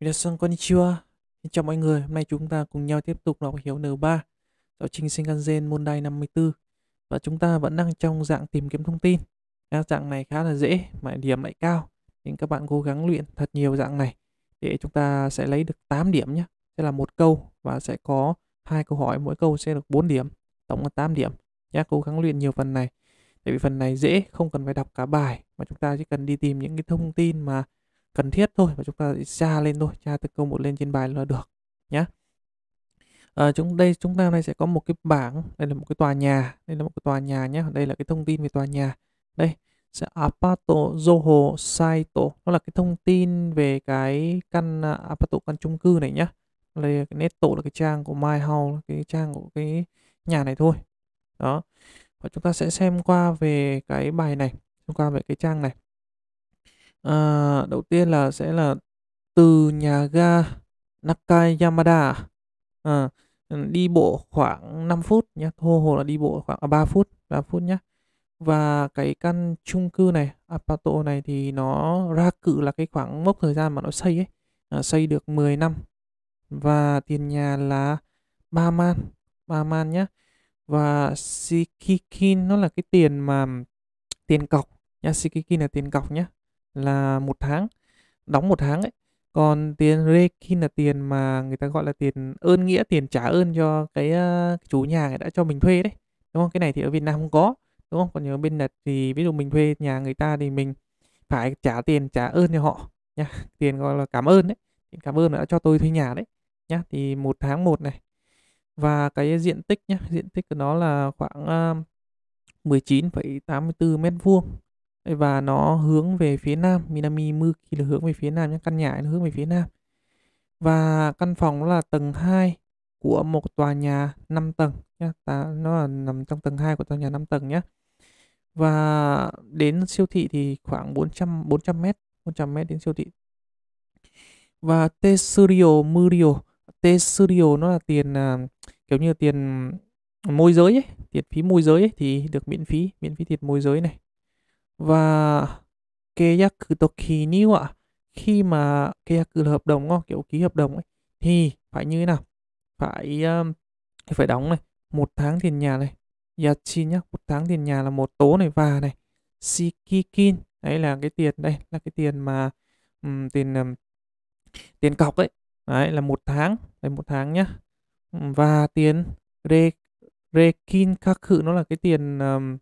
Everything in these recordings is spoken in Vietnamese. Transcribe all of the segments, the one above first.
Minasan konnichiwa. Xin chào mọi người, hôm nay chúng ta cùng nhau tiếp tục đọc hiểu N3 giáo trình Shinkansen môn đai 54 và chúng ta vẫn đang trong dạng tìm kiếm thông tin. Các dạng này khá là dễ mà điểm lại cao nên các bạn cố gắng luyện thật nhiều dạng này để chúng ta sẽ lấy được 8 điểm nhé. Sẽ là một câu và sẽ có hai câu hỏi mỗi câu sẽ được 4 điểm, tổng là 8 điểm. Nhá, cố gắng luyện nhiều phần này. Tại vì phần này dễ, không cần phải đọc cả bài mà chúng ta chỉ cần đi tìm những cái thông tin mà cần thiết thôi và chúng ta tra lên thôi tra từ câu một lên trên bài là được nhé à, ờ, chúng đây chúng ta này sẽ có một cái bảng đây là một cái tòa nhà đây là một cái tòa nhà nhé đây là cái thông tin về tòa nhà đây sẽ Apato Zoho Saito nó là cái thông tin về cái căn à, Apato căn chung cư này nhá đây cái netto là cái trang của My House cái trang của cái nhà này thôi đó và chúng ta sẽ xem qua về cái bài này xem qua về cái trang này À, đầu tiên là sẽ là từ nhà ga Nakayamada à, ờ, đi bộ khoảng 5 phút nhé, thô hồ là đi bộ khoảng à, 3 phút, 3 phút nhé. Và cái căn chung cư này, Apato này thì nó ra cự là cái khoảng mốc thời gian mà nó xây ấy, à, xây được 10 năm. Và tiền nhà là ba man, ba man nhé. Và Shikikin nó là cái tiền mà tiền cọc nha Shikikin là tiền cọc nhé là một tháng đóng một tháng ấy còn tiền rekin là tiền mà người ta gọi là tiền ơn nghĩa tiền trả ơn cho cái, uh, chủ nhà đã cho mình thuê đấy đúng không cái này thì ở Việt Nam không có đúng không còn ở bên Nhật thì ví dụ mình thuê nhà người ta thì mình phải trả tiền trả ơn cho họ nha tiền gọi là cảm ơn đấy cảm ơn đã cho tôi thuê nhà đấy nhá thì một tháng một này và cái diện tích nhá diện tích của nó là khoảng uh, 19,84 mét vuông và nó hướng về phía nam Minami Muki là hướng về phía nam nhé căn nhà nó hướng về phía nam và căn phòng là tầng 2 của một tòa nhà 5 tầng nhé Ta, nó là nằm trong tầng 2 của tòa nhà 5 tầng nhé và đến siêu thị thì khoảng 400 400 mét 400 mét đến siêu thị và Tesurio Murio Tesurio nó là tiền à, kiểu như tiền môi giới ấy, tiền phí môi giới ấy, thì được miễn phí miễn phí tiền môi giới này và keyaku toki ni wa khi mà keyaku là hợp đồng không kiểu ký hợp đồng ấy thì phải như thế nào phải um, phải đóng này một tháng tiền nhà này yachi nhá một tháng tiền nhà là một tố này và này shikikin đấy là cái tiền đây là cái tiền mà um, tiền um, tiền cọc ấy đấy là một tháng đây một tháng nhá và tiền re rekin khắc nó là cái tiền um,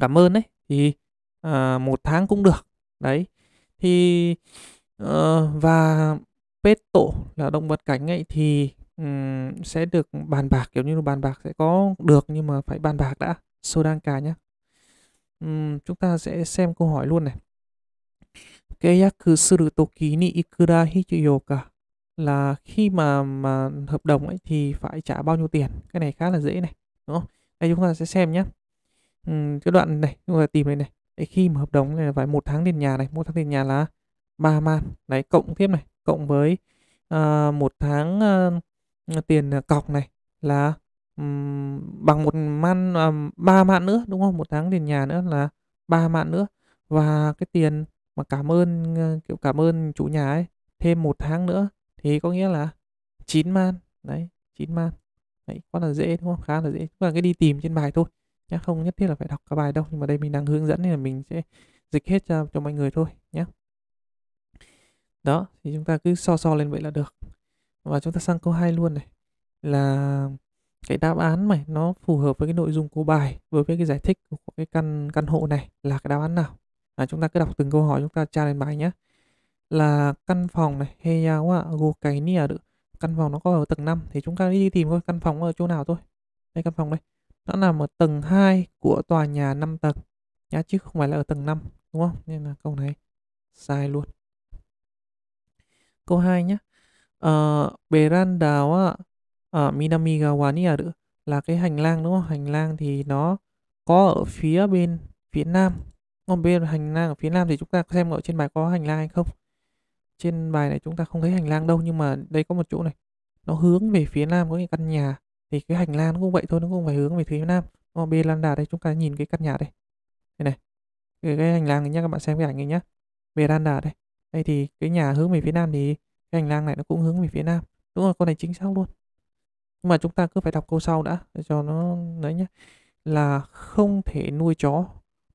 cảm ơn đấy thì à, một tháng cũng được đấy thì uh, và pet tổ là động vật cánh ấy thì um, sẽ được bàn bạc kiểu như bàn bạc sẽ có được nhưng mà phải bàn bạc đã sô đang cà nhé um, chúng ta sẽ xem câu hỏi luôn này keyaku suru toki ni ikura hichiyo ka là khi mà mà hợp đồng ấy thì phải trả bao nhiêu tiền cái này khá là dễ này đúng không đây chúng ta sẽ xem nhé um, cái đoạn này chúng ta tìm đây này Đấy, khi mà hợp đồng này là phải một tháng tiền nhà này một tháng tiền nhà là 3 man đấy cộng tiếp này cộng với uh, một tháng uh, tiền cọc này là um, bằng một man ba 3 man nữa đúng không một tháng tiền nhà nữa là ba man nữa và cái tiền mà cảm ơn uh, kiểu cảm ơn chủ nhà ấy thêm một tháng nữa thì có nghĩa là 9 man đấy 9 man đấy quá là dễ đúng không khá là dễ và cái đi tìm trên bài thôi nhé không nhất thiết là phải đọc cả bài đâu nhưng mà đây mình đang hướng dẫn nên là mình sẽ dịch hết cho, cho mọi người thôi nhé đó thì chúng ta cứ so so lên vậy là được và chúng ta sang câu 2 luôn này là cái đáp án này nó phù hợp với cái nội dung của bài với cái giải thích của cái căn căn hộ này là cái đáp án nào à, chúng ta cứ đọc từng câu hỏi chúng ta tra lên bài nhé là căn phòng này heya wa go cái ni à, được căn phòng nó có ở tầng 5 thì chúng ta đi tìm coi căn phòng ở chỗ nào thôi đây căn phòng đây nó nằm ở tầng 2 của tòa nhà 5 tầng nhá chứ không phải là ở tầng 5 đúng không nên là câu này sai luôn câu 2 nhé ờ, bề đào ở ờ, Minamigawa ni ở là cái hành lang đúng không hành lang thì nó có ở phía bên phía nam còn bên hành lang ở phía nam thì chúng ta xem ở trên bài có hành lang hay không trên bài này chúng ta không thấy hành lang đâu nhưng mà đây có một chỗ này nó hướng về phía nam có những căn nhà thì cái hành lang nó cũng vậy thôi nó cũng phải hướng về phía nam ở bên lan đà đây chúng ta nhìn cái căn nhà đây đây này cái, cái hành lang này nhá các bạn xem cái ảnh này nhá về lan đà đây đây thì cái nhà hướng về phía nam thì cái hành lang này nó cũng hướng về phía nam đúng rồi con này chính xác luôn nhưng mà chúng ta cứ phải đọc câu sau đã để cho nó đấy nhá là không thể nuôi chó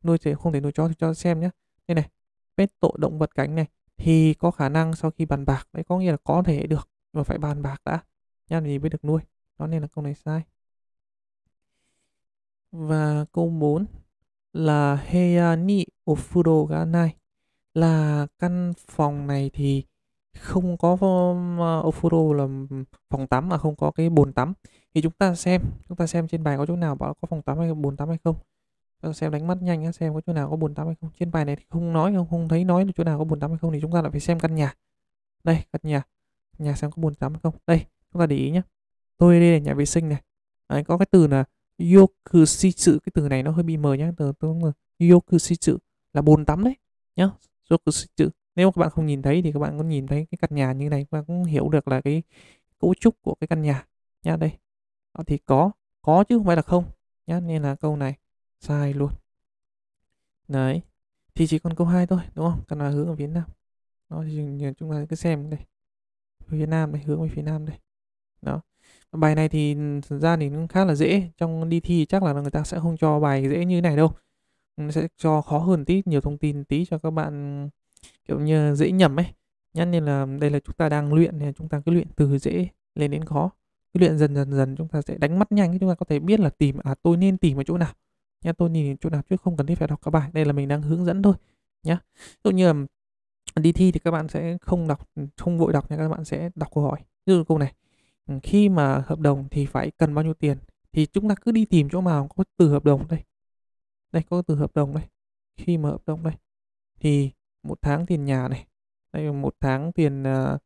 nuôi thể không thể nuôi chó thì cho xem nhá. đây này vết tội động vật cánh này thì có khả năng sau khi bàn bạc đấy có nghĩa là có thể được mà phải bàn bạc đã nha thì mới được nuôi đó nên là câu này sai. Và câu 4 là heya ni ofuro ga nai là căn phòng này thì không có um, ofuro là phòng tắm mà không có cái bồn tắm thì chúng ta xem chúng ta xem trên bài có chỗ nào bảo có phòng tắm hay bồn tắm hay không chúng ta xem đánh mắt nhanh xem có chỗ nào có bồn tắm hay không trên bài này thì không nói không không thấy nói chỗ nào có bồn tắm hay không thì chúng ta lại phải xem căn nhà đây căn nhà nhà xem có bồn tắm hay không đây chúng ta để ý nhé tôi đây là nhà vệ sinh này đấy, có cái từ là yoku si chữ cái từ này nó hơi bị mờ nhá từ tôi yoku si chữ là bồn tắm đấy nhá yoku si chữ nếu mà các bạn không nhìn thấy thì các bạn có nhìn thấy cái căn nhà như này các bạn cũng hiểu được là cái cấu trúc của cái căn nhà nhá đây đó thì có có chứ không phải là không nhá nên là câu này sai luôn đấy thì chỉ còn câu 2 thôi đúng không căn là hướng ở phía nam đó thì chúng ta cứ xem đây phía nam này hướng về phía nam đây đó bài này thì ừ, thực ra thì cũng khá là dễ trong đi thi chắc là người ta sẽ không cho bài dễ như này đâu ừ, sẽ cho khó hơn tí nhiều thông tin tí cho các bạn kiểu như dễ nhầm ấy nhắc như là đây là chúng ta đang luyện thì chúng ta cứ luyện từ dễ lên đến khó cứ luyện dần dần dần chúng ta sẽ đánh mắt nhanh chúng ta có thể biết là tìm à tôi nên tìm ở chỗ nào nha tôi nhìn chỗ nào chứ không cần thiết phải đọc các bài đây là mình đang hướng dẫn thôi nhá dụ như là đi thi thì các bạn sẽ không đọc ừ, không vội đọc nha các bạn sẽ đọc câu hỏi như câu này khi mà hợp đồng thì phải cần bao nhiêu tiền thì chúng ta cứ đi tìm chỗ nào có từ hợp đồng đây đây có từ hợp đồng đây khi mà hợp đồng đây thì một tháng tiền nhà này đây một tháng tiền uh,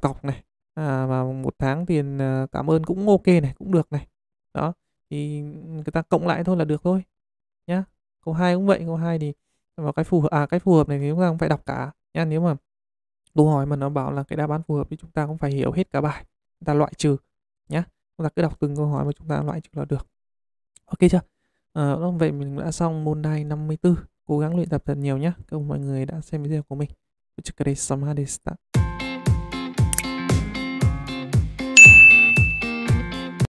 cọc này à, và một tháng tiền uh, cảm ơn cũng ok này cũng được này đó thì người ta cộng lại thôi là được thôi nhá câu hai cũng vậy câu hai thì vào cái phù hợp à cái phù hợp này thì chúng ta cũng phải đọc cả nha nếu mà câu hỏi mà nó bảo là cái đáp án phù hợp thì chúng ta cũng phải hiểu hết cả bài chúng ta loại trừ nhé chúng ta cứ đọc từng câu hỏi mà chúng ta loại trừ là được ok chưa à, vậy mình đã xong môn đai 54 cố gắng luyện tập thật nhiều nhé cảm ơn mọi người đã xem video của mình Chúc các bạn